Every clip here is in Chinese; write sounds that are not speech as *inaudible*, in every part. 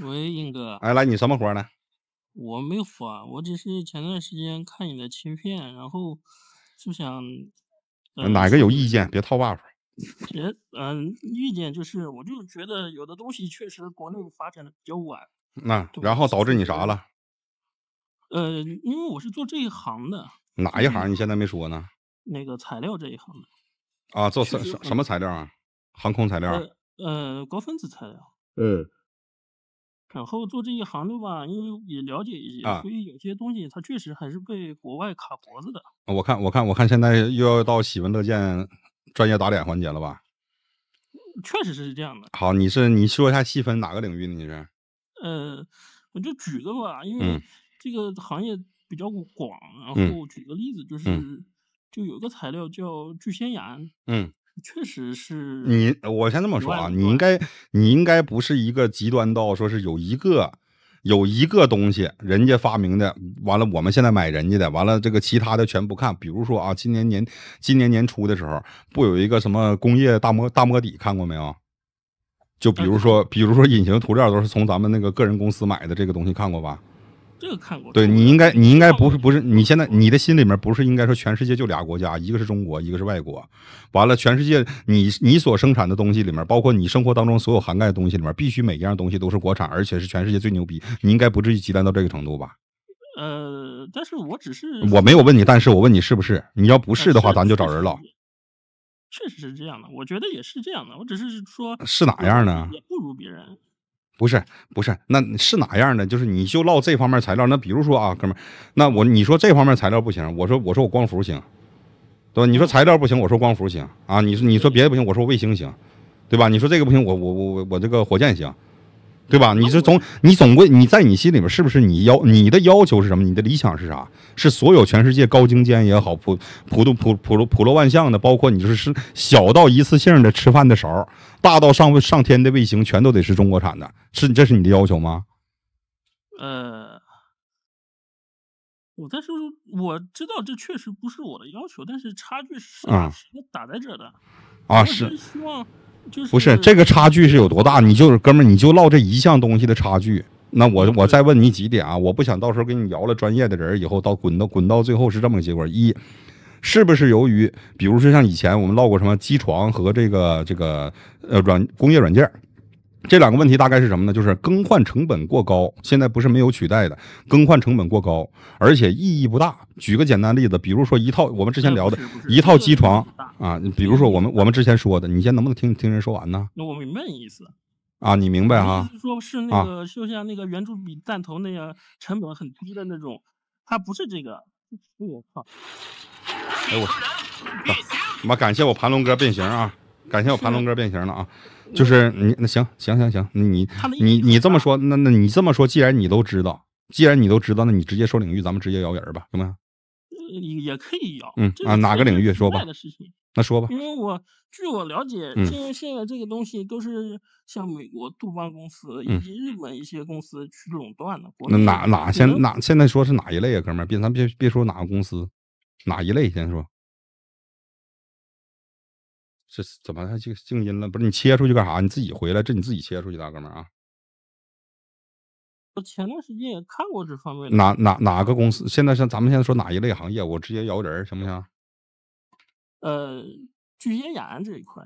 喂，英哥。哎，来，你什么活呢？我没活，我只是前段时间看你的切片，然后就想。哪个有意见？别套 buff。别，嗯，意见就是，我就觉得有的东西确实国内发展的比较晚。那然后导致你啥了？呃，因为我是做这一行的。哪一行？你现在没说呢。那个材料这一行的。啊，做什什什么材料啊？航空材料。呃，高分子材料。嗯。然后做这一行的吧，因为也了解一些，所以有些东西它确实还是被国外卡脖子的。我看，我看，我看，现在又要到喜闻乐见专业打脸环节了吧？确实是这样的。好，你是你说一下细分哪个领域呢？你是？呃，我就举个吧，因为这个行业比较广，然后举个例子，就是就有一个材料叫聚酰胺。嗯。确实是你，我先这么说啊，你应该，你应该不是一个极端到说是有一个，有一个东西人家发明的，完了我们现在买人家的，完了这个其他的全不看。比如说啊，今年年今年年初的时候，不有一个什么工业大摸大摸底看过没有？就比如说，比如说隐形涂料都是从咱们那个个人公司买的这个东西看过吧？这个看过。对你应该，你应该不是不是，你现在你的心里面不是应该说全世界就俩国家，一个是中国，一个是外国，完了全世界你你所生产的东西里面，包括你生活当中所有涵盖的东西里面，必须每一样东西都是国产，而且是全世界最牛逼，你应该不至于极端到这个程度吧？呃，但是我只是我没有问你，但是我问你是不是？你要不是的话，咱就找人了。确实是这样的，我觉得也是这样的，我只是说是哪样呢？不如别人。不是不是，那是哪样的？就是你就唠这方面材料。那比如说啊，哥们，那我你说这方面材料不行，我说我说我光伏行，对吧？你说材料不行，我说光伏行啊。你说你说别的不行，我说卫星行，对吧？你说这个不行，我我我我我这个火箭行。对吧？你是总你总归你在你心里面是不是你要你的要求是什么？你的理想是啥？是所有全世界高精尖也好，普普度普普罗普罗万象的，包括你就是是小到一次性的吃饭的勺，大到上上天的卫星，全都得是中国产的，是？这是你的要求吗？呃，我但是我知道这确实不是我的要求，但是差距是打在这的啊是。不是这个差距是有多大，你就是哥们儿，你就唠这一项东西的差距。那我我再问你几点啊？我不想到时候给你摇了专业的人以后到滚到滚到最后是这么个结果。一，是不是由于比如说像以前我们唠过什么机床和这个这个呃软工业软件这两个问题大概是什么呢？就是更换成本过高，现在不是没有取代的，更换成本过高，而且意义不大。举个简单例子，比如说一套我们之前聊的一套机床啊，比如说我们我们之前说的，你先能不能听听人说完呢？那我明白意思。啊，你明白哈？说是那个，就像那个圆珠笔弹头那样成本很低的那种，它不是这个。我操！变形！妈，感谢我盘龙哥变形啊！感谢我盘龙哥变形了啊！就是你那行行行行，你你你这么说，那那你这么说，既然你都知道，既然你都知道，那你直接说领域，咱们直接摇人吧，行吗？也也可以摇，嗯啊，哪个领域说吧？那说吧。因为我据我了解，金现在这个东西都是像美国杜邦公司以及日本一些公司去垄断的。那哪哪现哪现在说是哪一类啊，哥们儿？别咱别别说哪个公司，哪一类先说。这怎么还就静音了？不是你切出去干啥？你自己回来，这你自己切出去，大哥们儿啊！我前段时间也看过这方面。哪哪哪个公司？现在像咱们现在说哪一类行业？我直接摇人行不行？呃，聚酰眼这一块。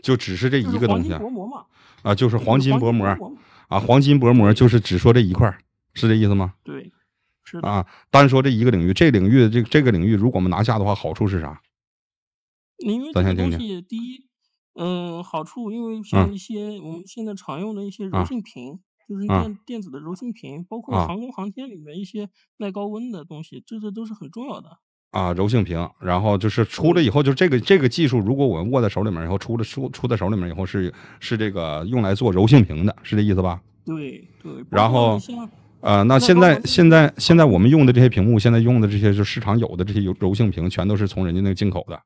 就只是这一个东西。黄金薄膜嘛。啊，就是黄金薄膜。啊，黄金薄膜就是只说这一块，是这意思吗？对。是啊，单说这一个领域，这领域这这个领域，如果我们拿下的话，好处是啥？因为这个东西，第一，嗯，好处，因为像一些我们现在常用的一些柔性屏，就是电电子的柔性屏，包括航空航天里面一些耐高温的东西，这这都是很重要的。啊，柔性屏，然后就是出了以后，就这个这个技术，如果我们握在手里面，然后出了出出在手里面以后，是是这个用来做柔性屏的，是这意思吧？对对。然后，呃，那现在现在现在我们用的这些屏幕，现在用的这些就市场有的这些柔柔性屏，全都是从人家那进口的。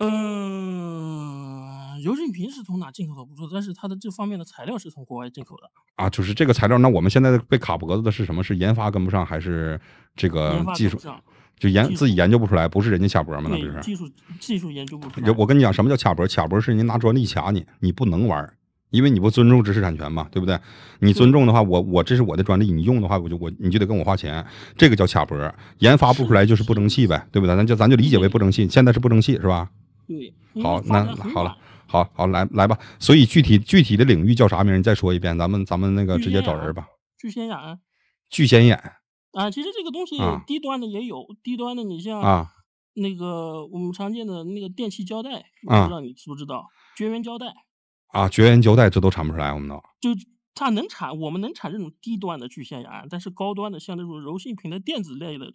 嗯，柔性屏是从哪进口的不错，但是它的这方面的材料是从国外进口的啊，就是这个材料。那我们现在被卡脖子的是什么？是研发跟不上还是这个技术？就研自己研究不出来，不是人家卡脖吗？那不是技术技术研究不出来。我跟你讲，什么叫卡脖？卡脖是人家拿专利卡你，你不能玩，因为你不尊重知识产权嘛，对不对？你尊重的话，我我这是我的专利，你用的话我就我你就得跟我花钱，这个叫卡脖。研发不出来就是不争气呗，对不对？咱就咱就理解为不争气，现在是不争气是吧？对，好，那好了，好好来来吧。所以具体具体的领域叫啥名？你再说一遍，咱们咱们那个直接找人吧。聚酰胺。聚酰胺。啊，其实这个东西低端的也有，低端的你像啊，那个我们常见的那个电器胶带啊，你知不知道？绝缘胶带。啊，绝缘胶带这都产不出来，我们都。就它能产，我们能产这种低端的聚酰胺，但是高端的像那种柔性屏的电子类的。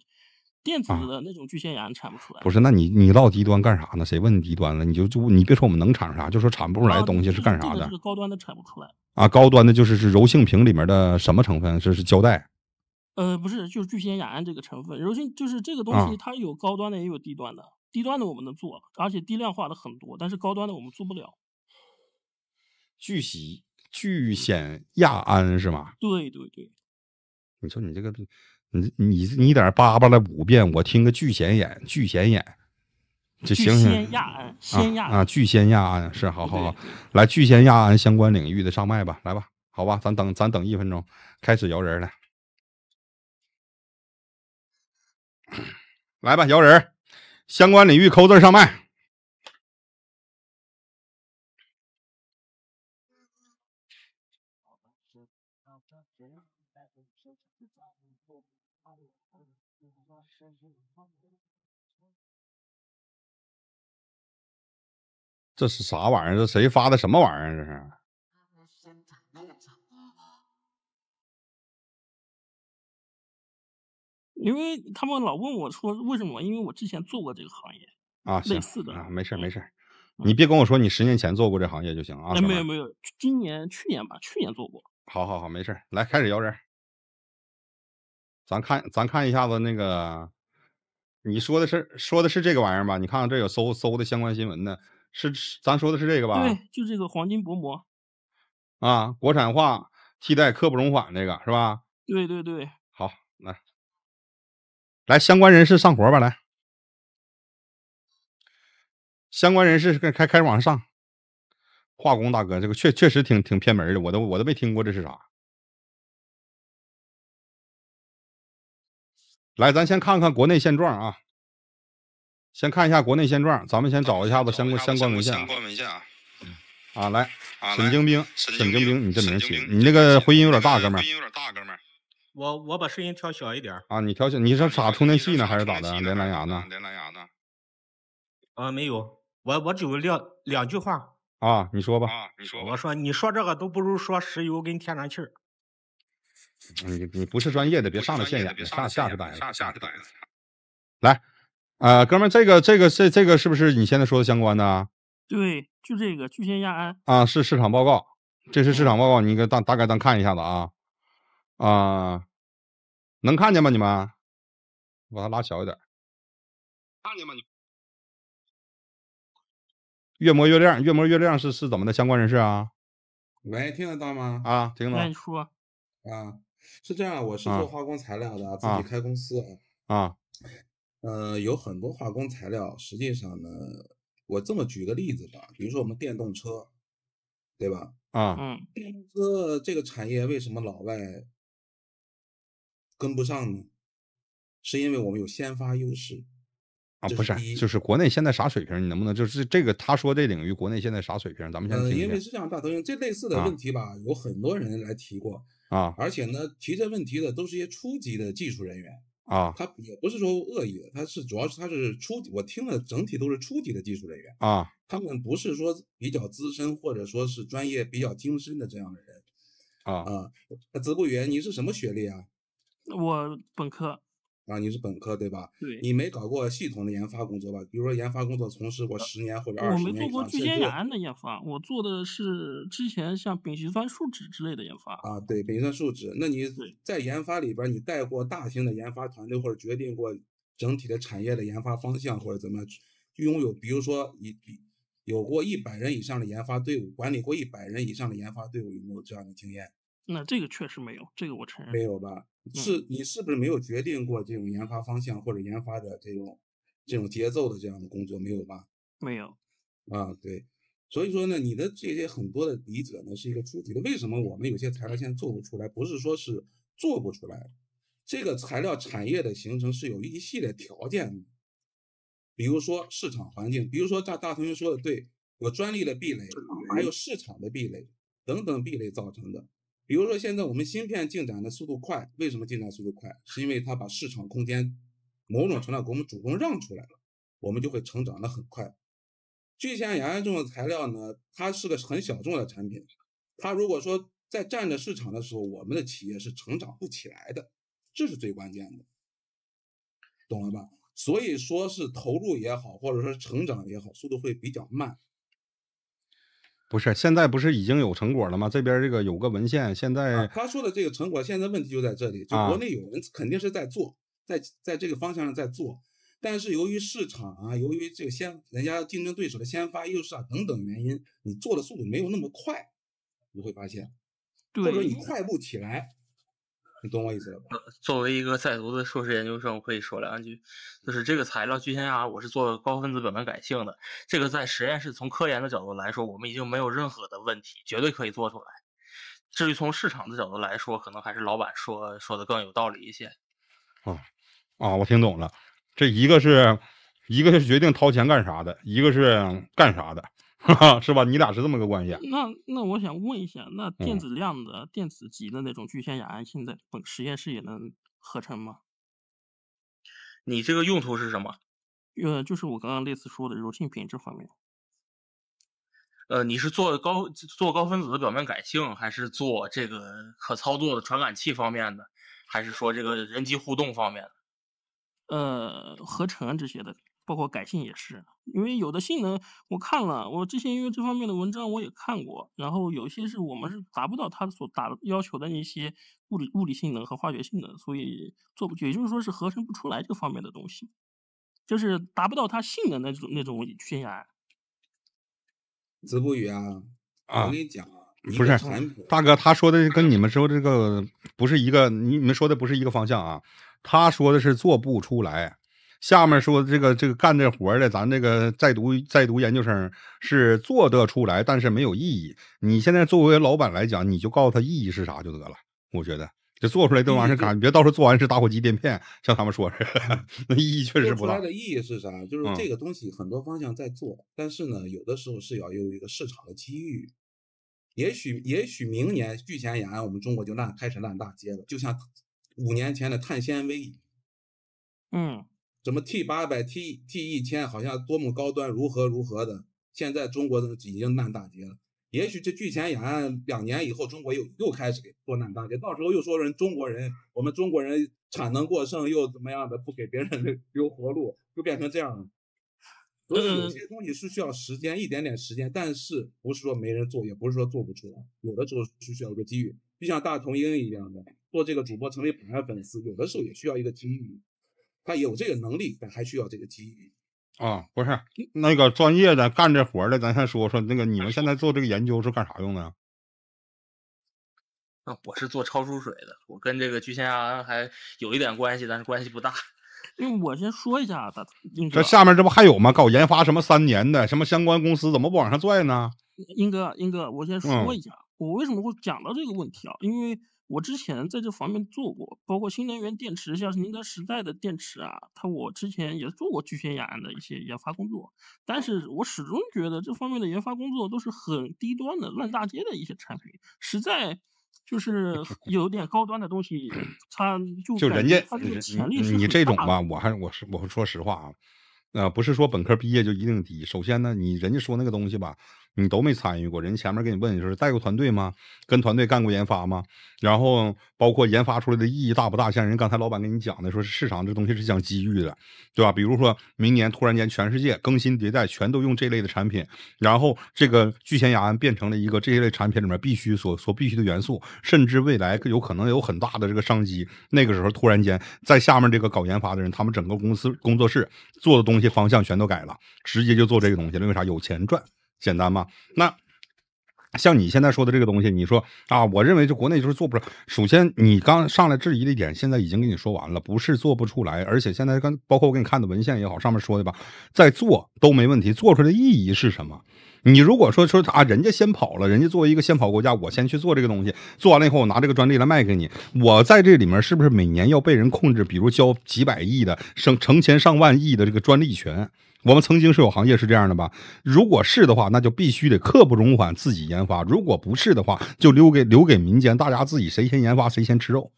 电子的那种聚酰胺产不出来，不是？那你你到低端干啥呢？谁问低端了，你就就你别说我们能产啥，就说产不出来东西是干啥的？就是高端的产不出来啊，高端的就是是柔性屏里面的什么成分？这是胶带？呃，不是，就是聚酰亚胺这个成分，柔性就是这个东西，它有高端的，也有低端的，低端的我们能做，而且低量化的很多，但是高端的我们做不了。聚酰聚酰亚胺是吗？对对对，你说你这个。你你你点叭叭了五遍，我听个巨显眼巨显眼。就行。亚啊，巨显亚安是好好好，来巨显亚安相关领域的上麦吧，来吧，好吧，咱等咱等一分钟，开始摇人了，来吧摇人，相关领域扣字上麦。这是啥玩意儿？这谁发的什么玩意儿？这是？因为他们老问我说为什么？因为我之前做过这个行业啊，类似的啊，没事没事你别跟我说你十年前做过这行业就行啊。没有没有，今年去年吧，去年做过。好，好，好，没事来开始摇人。咱看，咱看一下子那个，你说的是说的是这个玩意儿吧？你看看这有搜搜的相关新闻的，是咱说的是这个吧？对，就这个黄金薄膜啊，国产化替代刻不容缓，这个是吧？对对对，好，来来，相关人士上活吧，来，相关人士开开始往上上，化工大哥，这个确确实挺挺偏门的，我都我都没听过，这是啥？来，咱先看看国内现状啊。先看一下国内现状，咱们先找一下子相关相关文献。啊。啊，来，沈精兵，沈精兵，你这名听，你那个回音有点大，哥们儿。有点大，哥们儿。我我把声音调小一点。啊，你调小？你是插充电器呢，还是咋的？连蓝牙呢？连蓝牙呢？啊，没有，我我只有两两句话啊。你说吧，啊，你说。我说，你说这个都不如说石油跟天然气儿。你你不是专业的，别上了线殷，别上下是单，子，下下是单。子。来，呃，哥们，这个这个这这个是不是你现在说的相关的？对，就这个聚酰亚胺啊，是市场报告，这是市场报告，你给大大概当看一下子啊啊，能看见吗？你们把它拉小一点，看见吗？你越磨越亮，越磨越亮是是怎么的？相关人士啊？喂，听得到吗？啊，听得到，那你说啊。是这样，我是做化工材料的，自己开公司啊。啊，呃，有很多化工材料。实际上呢，我这么举个例子吧，比如说我们电动车，对吧？啊，嗯，电动车这个产业为什么老外跟不上呢？是因为我们有先发优势啊，不是？就是国内现在啥水平？你能不能就是这个他说这领域国内现在啥水平？咱们先听因为是这样，大头鹰，这类似的问题吧，有很多人来提过。啊，而且呢，提这问题的都是一些初级的技术人员啊，他也不是说恶意的，他是主要是他是初，我听了整体都是初级的技术人员啊，他们不是说比较资深或者说是专业比较精深的这样的人啊啊，子顾员，你是什么学历啊？我本科。啊，你是本科对吧？对，你没搞过系统的研发工作吧？比如说研发工作从事过十年或者二十年？我没做过聚酰亚的研发，我做的是之前像丙烯酸树脂之类的研发。啊，对，丙烯酸树脂。那你在研发里边，你带过大型的研发团队，或者决定过整体的产业的研发方向，或者怎么样？拥有比如说一有过一百人以上的研发队伍，管理过一百人以上的研发队伍，有没有这样的经验？那这个确实没有，这个我承认没有吧？是，你是不是没有决定过这种研发方向或者研发的这种这种节奏的这样的工作没有吧？没有，啊，对，所以说呢，你的这些很多的理解呢是一个初级的。为什么我们有些材料现在做不出来？不是说是做不出来这个材料产业的形成是有一系列条件，比如说市场环境，比如说大大同学说的，对我专利的壁垒，还有市场的壁垒等等壁垒造成的。比如说，现在我们芯片进展的速度快，为什么进展速度快？是因为它把市场空间某种程度给我们主动让出来了，我们就会成长的很快。聚酰氧这种材料呢，它是个很小众的产品，它如果说在占着市场的时候，我们的企业是成长不起来的，这是最关键的，懂了吧？所以说是投入也好，或者说成长也好，速度会比较慢。不是，现在不是已经有成果了吗？这边这个有个文献，现在他说的这个成果，现在问题就在这里。就国内有人肯定是在做，在在这个方向上在做，但是由于市场啊，由于这个先人家竞争对手的先发优势啊等等原因，你做的速度没有那么快，你会发现，或者你快不起来。你懂我意思了吗？作为一个在读的硕士研究生，我可以说两句，就是这个材料聚酰亚胺，我是做高分子表面改性的。这个在实验室从科研的角度来说，我们已经没有任何的问题，绝对可以做出来。至于从市场的角度来说，可能还是老板说说的更有道理一些。啊啊，我听懂了，这一个是，一个是决定掏钱干啥的，一个是干啥的。*laughs* 是吧？你俩是这么个关系？那那我想问一下，那电子量的电子级的那种聚酰亚胺，现在本实验室也能合成吗？你这个用途是什么？呃，就是我刚刚类似说的柔性品质方面。呃，你是做高做高分子的表面改性，还是做这个可操作的传感器方面的，还是说这个人机互动方面的？呃，合成这些的。包括改性也是，因为有的性能我看了，我之前因为这方面的文章我也看过，然后有些是我们是达不到他所达要求的那些物理物理性能和化学性能，所以做不，也就是说是合成不出来这方面的东西，就是达不到他性能那种那种缺陷。子不语啊，我跟你讲，不是大哥，他说的跟你们说这个不是一个，你们说的不是一个方向啊，他说的是做不出来。下面说这个这个干这活的，咱这个在读在读研究生是做得出来，但是没有意义。你现在作为老板来讲，你就告诉他意义是啥就得了。我觉得这做出来这玩意儿，感觉到时候做完是打火机垫片，像他们说是 *laughs* 那意义确实不大。它的意义是啥？就是这个东西很多方向在做，但是呢，有的时候是要有一个市场的机遇。也许也许明年聚前亚我们中国就烂开始烂大街了，就像五年前的碳纤维，嗯。什么 T 八百 T T 一千，好像多么高端，如何如何的？现在中国的已经烂大街了。也许这聚钱养两年以后，中国又又开始给做烂大街，到时候又说人中国人，我们中国人产能过剩又怎么样的，不给别人 *laughs* 留活路，就变成这样了。所以有些东西是需要时间，一点点时间，但是不是说没人做，也不是说做不出来。有的时候是需要一个机遇，就像大同英一样的做这个主播，成为百万粉丝，有的时候也需要一个机遇。他有这个能力，但还需要这个机遇啊！不是那个专业的干这活的，咱先说说那个你们现在做这个研究是干啥用的啊，我是做超疏水的，我跟这个聚酰亚胺还有一点关系，但是关系不大。*laughs* 因为我先说一下，这下面这不还有吗？搞研发什么三年的，什么相关公司，怎么不往上拽呢？英哥，英哥，我先说一下，我为什么会讲到这个问题啊？因为。我之前在这方面做过，包括新能源电池，像是宁德时代的电池啊，它我之前也做过聚酰亚胺的一些研发工作。但是我始终觉得这方面的研发工作都是很低端的、烂大街的一些产品，实在就是 *laughs* 有点高端的东西，它就就人家你你这种吧，我还我是我说实话啊，那不是说本科毕业就一定低。首先呢，你人家说那个东西吧。你都没参与过，人前面给你问，就是带过团队吗？跟团队干过研发吗？然后包括研发出来的意义大不大？像人刚才老板跟你讲的，说是市场这东西是讲机遇的，对吧？比如说明年突然间全世界更新迭代，全都用这类的产品，然后这个聚酰亚胺变成了一个这一类产品里面必须所所必须的元素，甚至未来有可能有很大的这个商机。那个时候突然间在下面这个搞研发的人，他们整个公司工作室做的东西方向全都改了，直接就做这个东西了。为啥？有钱赚。简单吗？那像你现在说的这个东西，你说啊，我认为就国内就是做不。首先，你刚上来质疑的一点，现在已经跟你说完了，不是做不出来，而且现在跟包括我给你看的文献也好，上面说的吧，在做都没问题。做出来的意义是什么？你如果说说啊，人家先跑了，人家作为一个先跑国家，我先去做这个东西，做完了以后我拿这个专利来卖给你，我在这里面是不是每年要被人控制？比如交几百亿的，省成千上万亿的这个专利权？我们曾经是有行业是这样的吧？如果是的话，那就必须得刻不容缓自己研发；如果不是的话，就留给留给民间，大家自己谁先研发谁先吃肉，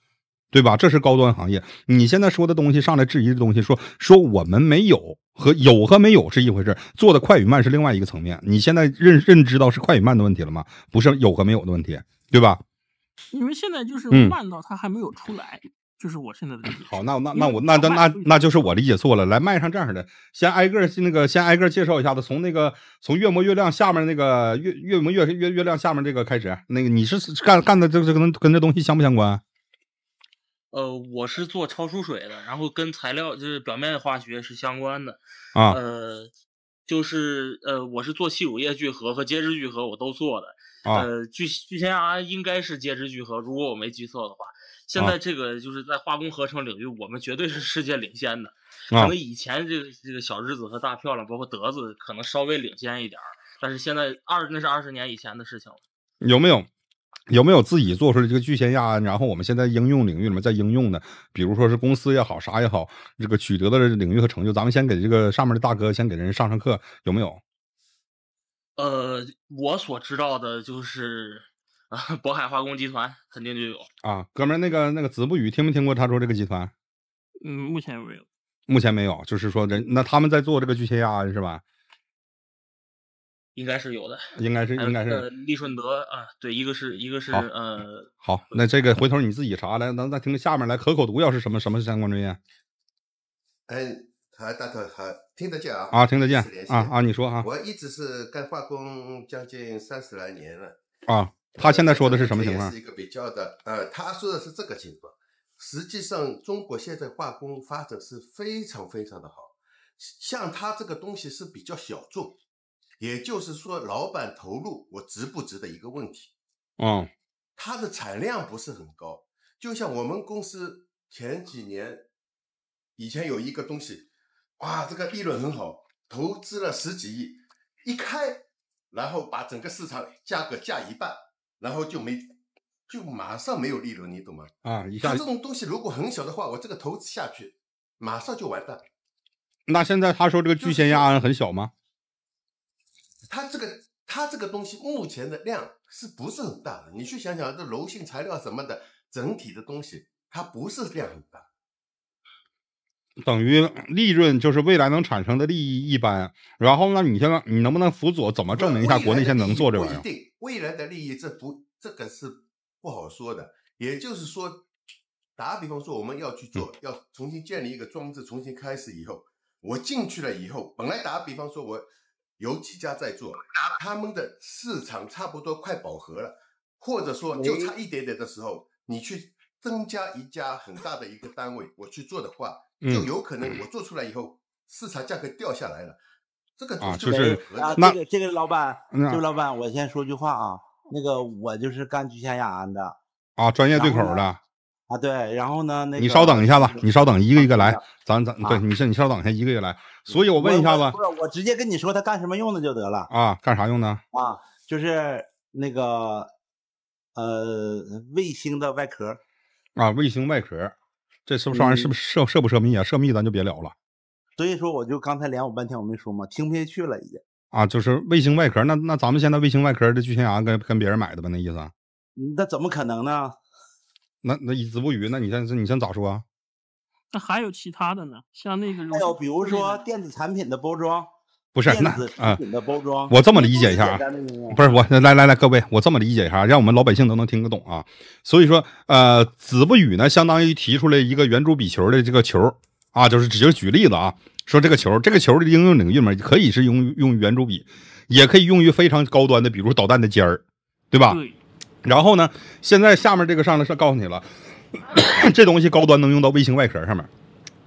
对吧？这是高端行业。你现在说的东西，上来质疑的东西，说说我们没有和有和没有是一回事，做的快与慢是另外一个层面。你现在认认知到是快与慢的问题了吗？不是有和没有的问题，对吧？你们现在就是慢到它还没有出来。就是我现在的理解。好，那那那我那那那那就是我理解错了。来，麦上这样式的，先挨个儿那个，先挨个儿介绍一下子，从那个从月磨月亮下面那个月月磨月月月亮下面这个开始。那个你是干干的，这这可能跟这东西相不相关？呃，我是做超出水的，然后跟材料就是表面化学是相关的。啊。呃，就是呃，我是做细乳液聚合和接质聚合，我都做的。啊。呃，聚聚酰胺应该是接质聚合，如果我没记错的话。现在这个就是在化工合成领域，我们绝对是世界领先的。可能以前这个这个小日子和大漂亮，包括德子，可能稍微领先一点儿，但是现在二那是二十年以前的事情了。有没有有没有自己做出来这个聚酰亚胺？然后我们现在应用领域里面在应用的，比如说是公司也好，啥也好，这个取得的领域和成就，咱们先给这个上面的大哥先给人上上课，有没有？呃，我所知道的就是。*laughs* 渤海化工集团肯定就有啊，哥们儿，那个那个子不语听没听过？他说这个集团，嗯，目前没有，目前没有，就是说人那他们在做这个聚蟹压是吧？应该是有的，应该是应该是利顺德啊，对，一个是一个是呃好，那这个回头你自己查来，咱再听下面来，可口毒药是什么什么相关专业？哎，还大哥，还听得见啊，啊听得见啊啊，你说啊，我一直是干化工将近三十来年了啊。他现在说的是什么情况？是一个比较的，呃，他说的是这个情况。实际上，中国现在化工发展是非常非常的好。像他这个东西是比较小众，也就是说，老板投入我值不值得一个问题。嗯，它的产量不是很高。就像我们公司前几年以前有一个东西，哇，这个利润很好，投资了十几亿，一开，然后把整个市场价格降一半。然后就没，就马上没有利润，你懂吗？啊，它这种东西如果很小的话，我这个投资下去马上就完蛋。那现在他说这个聚酰亚胺很小吗？它这个它这个东西目前的量是不是很大的？你去想想这柔性材料什么的，整体的东西它不是量很大。等于利润就是未来能产生的利益一般，然后呢，你在你能不能辅佐？怎么证明一下国内现在能做这玩意儿？未来的利益这不这个是不好说的。也就是说，打比方说，我们要去做，要重新建立一个装置，重新开始以后，我进去了以后，本来打比方说，我有几家在做，他们的市场差不多快饱和了，或者说就差一点点的时候，你去增加一家很大的一个单位，我去做的话。就有可能我做出来以后，市场价格掉下来了，这个啊，就是啊，这个这个老板，这个老板，我先说句话啊。那个我就是干聚酰亚胺的。啊，专业对口的。啊，对。然后呢，那个你稍等一下子，你稍等，一个一个来，咱咱对，你是你稍等一下，一个一个来。所以我问一下子，不是我直接跟你说他干什么用的就得了。啊，干啥用的？啊，就是那个呃，卫星的外壳。啊，卫星外壳。这是不是玩意？是不是涉涉不涉密啊？涉密咱就别聊了。所以说，我就刚才连我半天我没说嘛，听不下去了已经。啊，就是卫星外壳，那那咱们现在卫星外壳的聚酰亚跟跟别人买的吧？那意思？那怎么可能呢？那那子不语，那你先你先咋说？那还有其他的呢？像那个，还有比如说电子产品的包装。不是那啊，我这么理解一下啊，不是我来来来，各位我这么理解一下，让我们老百姓都能听得懂啊。所以说，呃，子不语呢，相当于提出来一个圆珠笔球的这个球啊，就是只是举例子啊，说这个球，这个球的应用领域嘛，可以是用用圆珠笔，也可以用于非常高端的，比如导弹的尖儿，对吧？对。然后呢，现在下面这个上来是告诉你了，*coughs* 这东西高端能用到卫星外壳上面。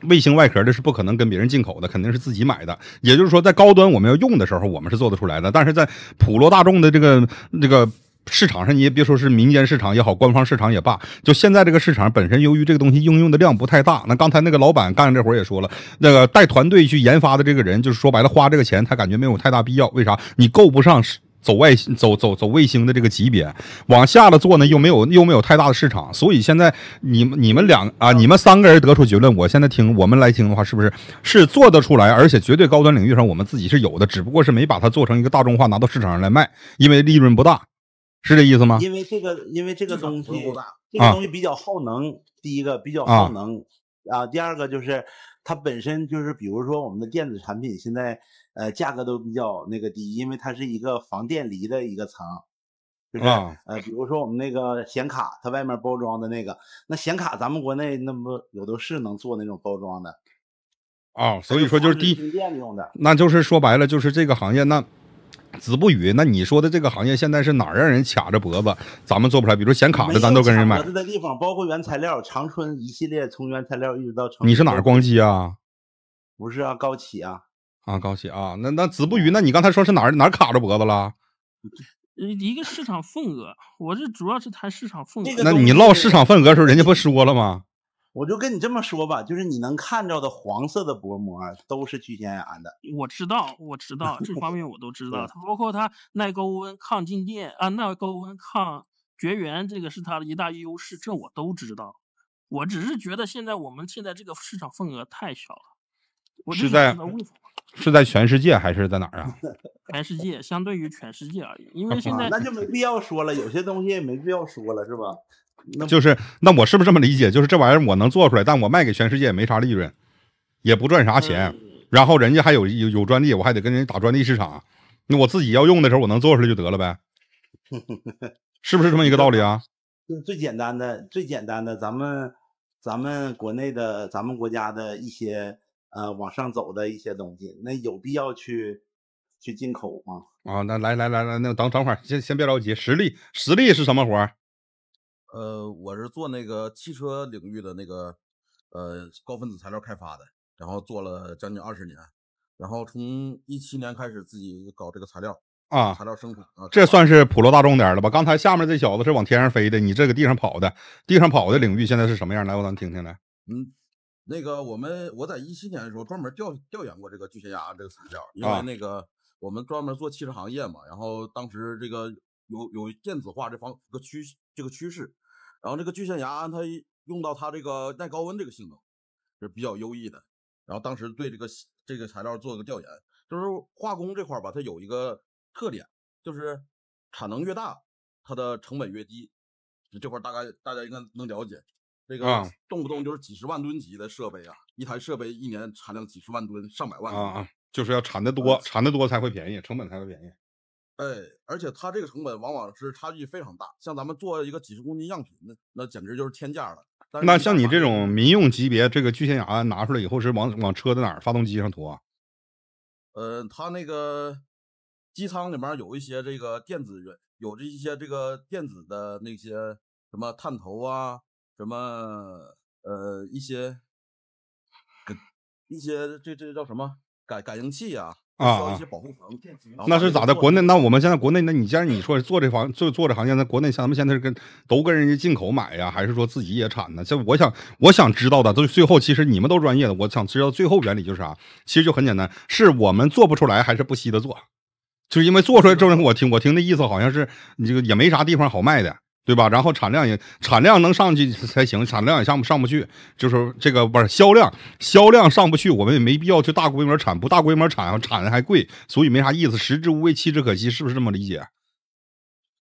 卫星外壳的是不可能跟别人进口的，肯定是自己买的。也就是说，在高端我们要用的时候，我们是做得出来的。但是在普罗大众的这个这个市场上，你也别说是民间市场也好，官方市场也罢，就现在这个市场本身，由于这个东西应用的量不太大。那刚才那个老板干这活也说了，那个带团队去研发的这个人，就是说白了，花这个钱他感觉没有太大必要。为啥？你够不上走外走走走卫星的这个级别，往下了做呢又没有又没有太大的市场，所以现在你们你们两啊，你们三个人得出结论，我现在听我们来听的话，是不是是做得出来，而且绝对高端领域上我们自己是有的，只不过是没把它做成一个大众化，拿到市场上来卖，因为利润不大，是这意思吗？因为这个因为这个东西这个东西比较耗能，第一个比较耗能啊，第二个就是它本身就是，比如说我们的电子产品现在。呃，价格都比较那个低，因为它是一个防电离的一个层，就是呃，比如说我们那个显卡，它外面包装的那个，那显卡咱们国内那不有的是能做那种包装的，哦，所以说就是低。电用的。那就是说白了，就是这个行业那子不语。那你说的这个行业现在是哪让人卡着脖子，咱们做不出来？比如显卡的，咱都跟人买。盒子的地方包括原材料，长春一系列，从原材料一直到成。你是哪光机啊？不是啊，高企啊。啊，高姐啊，那那子不语，那你刚才说是哪儿哪儿卡着脖子了？一个市场份额，我这主要是谈市场份额。那你唠市场份额的时候，人家不说了吗？我就跟你这么说吧，就是你能看到的黄色的薄膜都是聚酰胺的。我知道，我知道，这方面我都知 *laughs* 道。它包括它耐高温、抗静电啊，耐高温、抗绝缘，这个是它的一大优势，这我都知道。我只是觉得现在我们现在这个市场份额太小了。实在。是在全世界还是在哪儿啊？*laughs* 全世界，相对于全世界而言，因为现在那就没必要说了，有些东西没必要说了，是吧？就是那我是不是这么理解？就是这玩意儿我能做出来，但我卖给全世界也没啥利润，也不赚啥钱，然后人家还有有有专利，我还得跟人家打专利市场，那我自己要用的时候，我能做出来就得了呗，*laughs* 是不是这么一个道理啊？*laughs* 最简单的，最简单的，咱们咱们国内的，咱们国家的一些。呃，往上走的一些东西，那有必要去去进口吗？啊，那来来来来，那等会儿，先先别着急，实力实力是什么活？呃，我是做那个汽车领域的那个呃高分子材料开发的，然后做了将近二十年，然后从一七年开始自己搞这个材料啊，材料生产啊，这算是普罗大众点了吧？刚才下面这小子是往天上飞的，你这个地上跑的，地上跑的领域现在是什么样？来，我咱听听来。嗯。那个我们我在一七年的时候专门调调研过这个聚酰亚这个材料，因为那个我们专门做汽车行业嘛，然后当时这个有有电子化这方个趋这个趋势，然后这个聚酰亚胺它用到它这个耐高温这个性能是比较优异的，然后当时对这个这个材料做了个调研，就是化工这块吧，它有一个特点，就是产能越大，它的成本越低，这块大概大家应该能了解。这个啊，动不动就是几十万吨级的设备啊，一台设备一年产量几十万吨、上百万啊啊，就是要产的多，产的多才会便宜，成本才会便宜。哎，而且它这个成本往往是差距非常大，像咱们做一个几十公斤样品的，那简直就是天价了。那像你这种民用级别这个聚酰亚胺拿出来以后是往往车的哪儿发动机上涂啊？呃，它那个机舱里面有一些这个电子，有这一些这个电子的那些什么探头啊。什么呃一些，一些这这叫什么感感应器啊？啊，那是咋的？国内那我们现在国内，那你既然你说做这行，做做这行业，那国内像咱们现在是跟都跟人家进口买呀，还是说自己也产呢？这我想我想知道的，都最后其实你们都专业的，我想知道最后原理就是啥？其实就很简单，是我们做不出来，还是不惜的做？就是因为做出来之后，我听我听那意思好像是你这个也没啥地方好卖的。对吧？然后产量也产量能上去才行，产量也上不上不去，就是这个不是销量，销量上不去，我们也没必要去大规模产，不大规模产，产的还贵，所以没啥意思，食之无味，弃之可惜，是不是这么理解？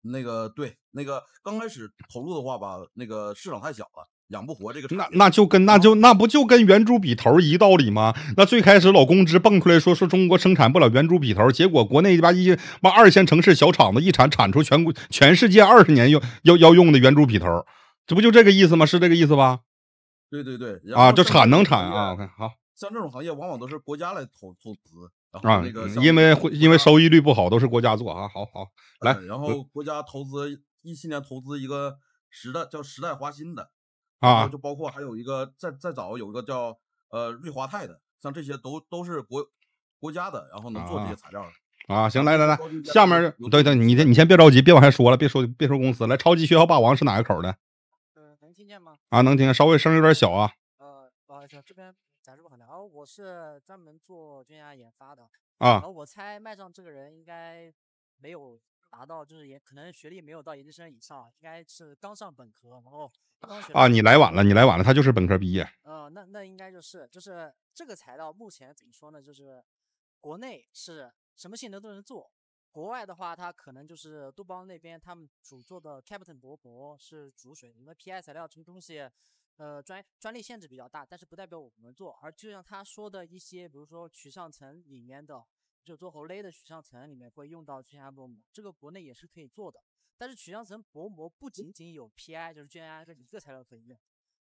那个对，那个刚开始投入的话吧，那个市场太小了。养不活这个那那就跟那就那不就跟圆珠笔头一道理吗？那最开始老公知蹦出来说说中国生产不了圆珠笔头，结果国内一把一把二线城市小厂子一产产出全国全世界二十年用要要用的圆珠笔头，这不就这个意思吗？是这个意思吧？对对对啊，就产能产啊，看好。像这种行业往往都是国家来投投资啊，那个因为会因为收益率不好，都是国家做啊。好好来，然后国家投资一七年投资一个时代叫时代华新的。啊，就包括还有一个再再早有一个叫呃瑞华泰的，像这些都都是国国家的，然后能做这些材料的啊。行，来来来，下面对对，你先你先别着急，别往下说了，别说别说公司来。超级学校霸王是哪个口的？呃，能听见吗？啊，能听见，稍微声音有点小啊。呃，不好意思，这边暂时不可能。哦，我是专门做军压研发的啊。然后我猜麦上这个人应该没有。达到就是也可能学历没有到研究生以上，应该是刚上本科，然后啊。你来晚了，你来晚了，他就是本科毕业。嗯，那那应该就是就是这个材料目前怎么说呢？就是国内是什么性能都能做，国外的话，它可能就是杜邦那边他们主做的 Captain 薄膜是主水，你们 PI 材料这个东西，呃专专利限制比较大，但是不代表我们做。而就像他说的一些，比如说取向层里面的。就做虹磊的曲向层里面会用到聚酰薄膜，这个国内也是可以做的。但是曲向层薄膜不仅仅有 PI，就是 GI 这一个材料可以用，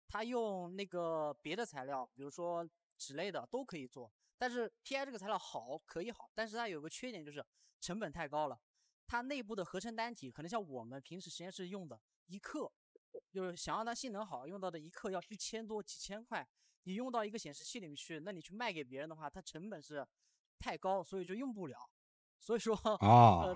它用那个别的材料，比如说纸类的都可以做。但是 PI 这个材料好，可以好，但是它有个缺点就是成本太高了。它内部的合成单体可能像我们平时实验室用的一克，就是想要它性能好，用到的一克要一千多几千块。你用到一个显示器里面去，那你去卖给别人的话，它成本是。太高，所以就用不了。所以说啊，就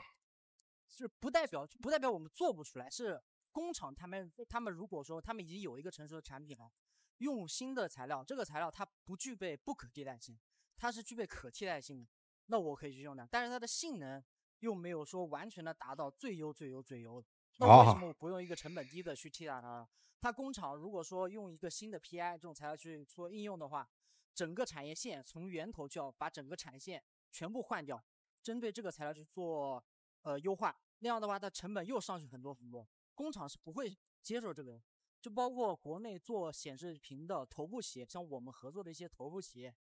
是不代表不代表我们做不出来，是工厂他们他们如果说他们已经有一个成熟的产品了，用新的材料，这个材料它不具备不可替代性，它是具备可替代性的，那我可以去用的。但是它的性能又没有说完全的达到最优最优最优，那为什么不用一个成本低的去替代它？它工厂如果说用一个新的 PI 这种材料去做应用的话。整个产业线从源头就要把整个产线全部换掉，针对这个材料去做呃优化，那样的话它成本又上去很多很多，工厂是不会接受这个。的。就包括国内做显示屏的头部企业，像我们合作的一些头部企业，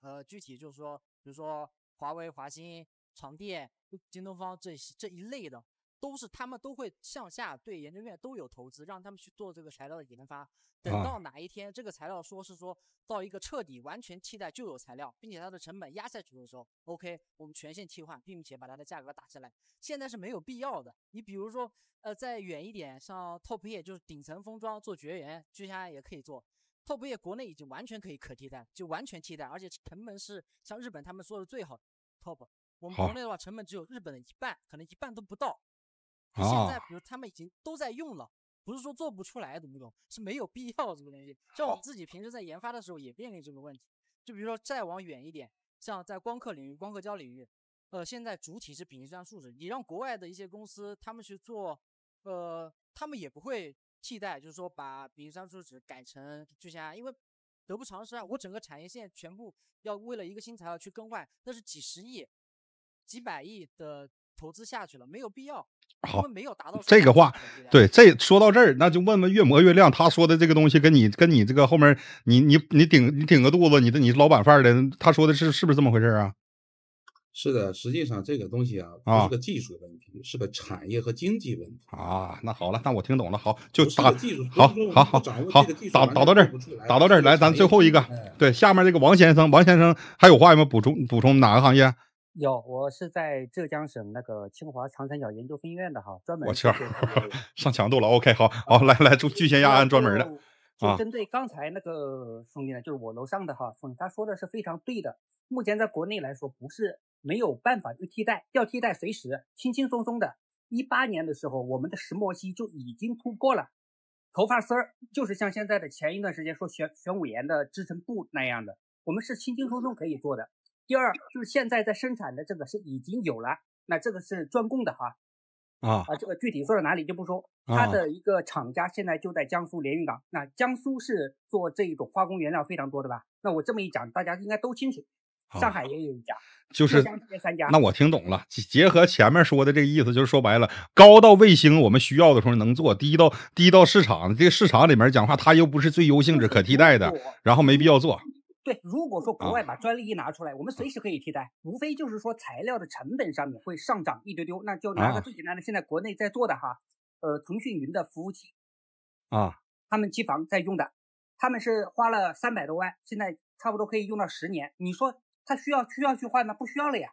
呃，具体就是说，比如说华为、华星、长电、京东方这这一类的。都是他们都会向下对研究院都有投资，让他们去做这个材料的研发。等到哪一天这个材料说是说到一个彻底完全替代旧有材料，并且它的成本压下去的时候，OK，我们全线替换，并且把它的价格打下来。现在是没有必要的。你比如说，呃，再远一点，像 top 业 i 就是顶层封装做绝缘，接下来也可以做 top 业 i 国内已经完全可以可替代，就完全替代，而且成本是像日本他们说的最好 top，我们国内的话成本只有日本的一半，可能一半都不到。现在，比如他们已经都在用了，不是说做不出来，懂不懂？是没有必要这个东西。像我自己平时在研发的时候也面临这个问题。就比如说再往远一点，像在光刻领域、光刻胶领域，呃，现在主体是丙烯酸树脂。你让国外的一些公司他们去做，呃，他们也不会替代，就是说把丙烯酸树脂改成聚酰胺，因为得不偿失啊。我整个产业线全部要为了一个新材料去更换，那是几十亿、几百亿的投资下去了，没有必要。好，这个话对这说到这儿，那就问问越磨越亮。他说的这个东西，跟你跟你这个后面，你你你顶你顶个肚子，你的你老板范儿的，他说的是是不是这么回事啊？是的，实际上这个东西啊，不是个技术问题，是个产业和经济问题啊。那好了，那我听懂了，好就打，好，好，好，好，打打到这儿，打到这儿来，咱最后一个，对下面这个王先生，王先生还有话吗？补充补充哪个行业？有，我是在浙江省那个清华长三角研究分院的哈，专门。我 *laughs* 操，上强度了，OK，好，好，来来，祝聚酰亚胺专门的。就针对刚才那个兄弟呢，就是我楼上的哈兄弟，他说的是非常对的。目前在国内来说，不是没有办法去替代，要替代随时轻轻松松的。一八年的时候，我们的石墨烯就已经突破了，头发丝儿就是像现在的前一段时间说玄玄武岩的支撑布那样的，我们是轻轻松松可以做的。第二就是现在在生产的这个是已经有了，那这个是专供的哈，啊啊，这个具体做到哪里就不说，它的一个厂家现在就在江苏连云港，那江苏是做这一种化工原料非常多的吧？那我这么一讲，大家应该都清楚。上海也有一家，就是三家。那我听懂了，结合前面说的这个意思，就是说白了，高到卫星我们需要的时候能做，低到低到市场，这个市场里面讲话，它又不是最优性质可替代的，然后没必要做。对，如果说国外把专利一拿出来，我们随时可以替代，无非就是说材料的成本上面会上涨一丢丢，那就拿个最简单的，现在国内在做的哈，呃，腾讯云的服务器，啊，他们机房在用的，他们是花了三百多万，现在差不多可以用到十年，你说他需要需要去换吗？不需要了呀。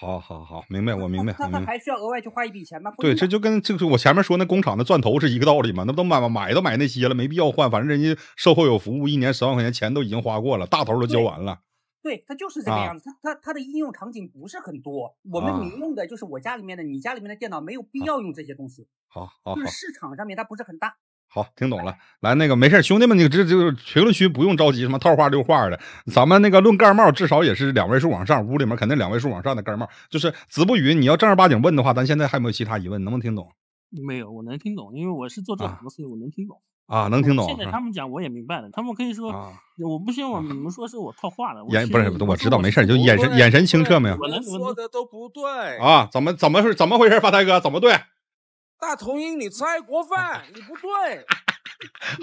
好好好，明白我明白那那他还需要额外去花一笔钱吗？对，这就跟就是我前面说那工厂的钻头是一个道理嘛？那都买买都买那些了，没必要换，反正人家售后有服务，一年十万块钱钱都已经花过了，大头都交完了。对他就是这个样子，他他他的应用场景不是很多，我们民用的就是我家里面的，你家里面的电脑没有必要用这些东西。好，就是市场上面它不是很大。好，听懂了。来，那个没事兄弟们，你这就评论区不用着急，什么套话溜话的。咱们那个论盖帽，至少也是两位数往上。屋里面肯定两位数往上的盖帽，就是子不语，你要正儿八经问的话，咱现在还没有其他疑问，能不能听懂？没有，我能听懂，因为我是做这行的，所以我能听懂。啊，能听懂。现在他们讲我也明白了，他们可以说，我不希望你们说是我套话了。眼不是，我知道，没事就眼神眼神清澈没有？我能说的都不对。啊，怎么怎么是怎么回事？发财哥，怎么对？大头鹰，你爱国饭，*laughs* 你不对。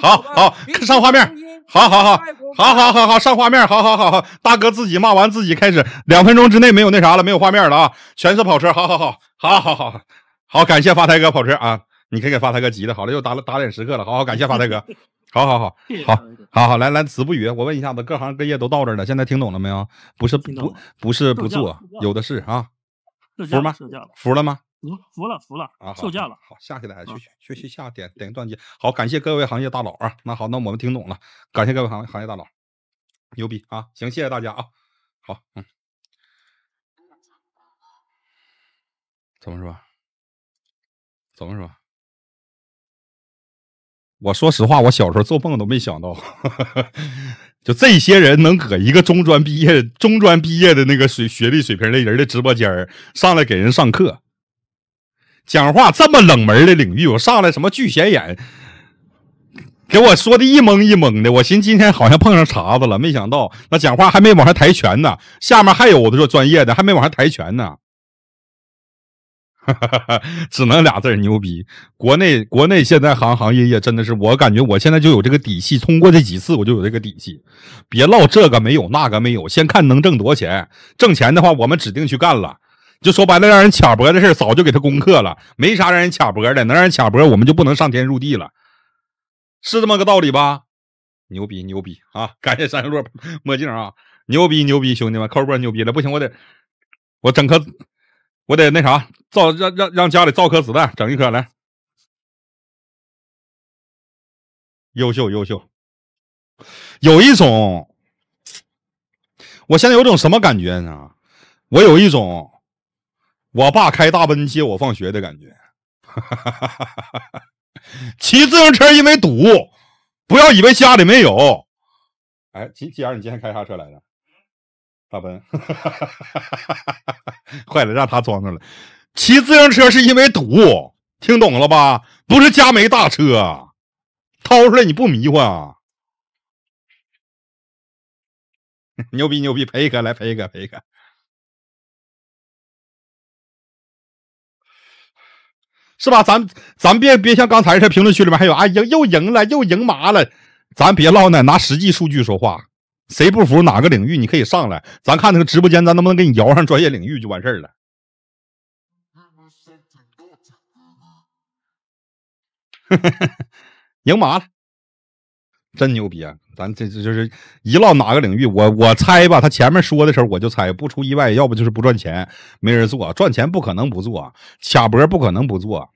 好好上画面，好好好，好好好好上画面，好好好好。大哥自己骂完自己开始，两分钟之内没有那啥了，没有画面了啊，全是跑车。好好好，好好好好，感谢发财哥跑车啊，你可以给发财哥急的。好了，又打了打脸时刻了，好好感谢发财哥，*laughs* 好好好好好好来来子不语，我问一下子，各行各业都到这了，现在听懂了没有？不是不不是不做，有的是啊，服吗？服了吗？服服了，服了啊！受教了，好，下期去学学去下点点个断键。好，感谢各位行业大佬啊！那好，那我们听懂了，感谢各位行行业大佬，牛逼啊！行，谢谢大家啊！好，嗯，怎么说？怎么说？我说实话，我小时候做梦都没想到，*laughs* 就这些人能搁一个中专毕业中专毕业的那个水学历水平的人的直播间上来给人上课。讲话这么冷门的领域，我上来什么巨显眼，给我说的一懵一懵的。我寻思今天好像碰上茬子了，没想到那讲话还没往上抬拳呢，下面还有，我说专业的还没往上抬拳呢。*laughs* 只能俩字牛逼。国内国内现在行行业业真的是，我感觉我现在就有这个底气。通过这几次，我就有这个底气。别唠这个没有那个没有，先看能挣多少钱。挣钱的话，我们指定去干了。就说白了，让人卡脖的事早就给他攻克了，没啥让人卡脖的。能让人卡脖我们就不能上天入地了，是这么个道理吧？牛逼牛逼啊！感谢三十罗墨镜啊！牛逼牛逼，兄弟们，扣波牛逼了！不行，我得我整颗，我得那啥，造让让让家里造颗子弹，整一颗来。优秀优秀，有一种，我现在有种什么感觉呢？我有一种。我爸开大奔接我放学的感觉，*laughs* 骑自行车因为堵，不要以为家里没有。哎，吉吉儿，你今天开啥车来的？大奔，*laughs* 坏了，让他装上了。骑自行车是因为堵，听懂了吧？不是家没大车，掏出来你不迷糊啊？*laughs* 牛逼牛逼，赔一个来，赔一个赔一个。是吧？咱咱别别像刚才这评论区里面还有啊赢又赢了，又赢麻了，咱别唠呢，拿实际数据说话。谁不服哪个领域，你可以上来，咱看那个直播间，咱能不能给你摇上专业领域就完事儿了。*laughs* 赢麻了，真牛逼啊！咱这这就是一唠哪个领域，我我猜吧，他前面说的时候我就猜，不出意外，要不就是不赚钱，没人做；赚钱不可能不做，卡脖不可能不做。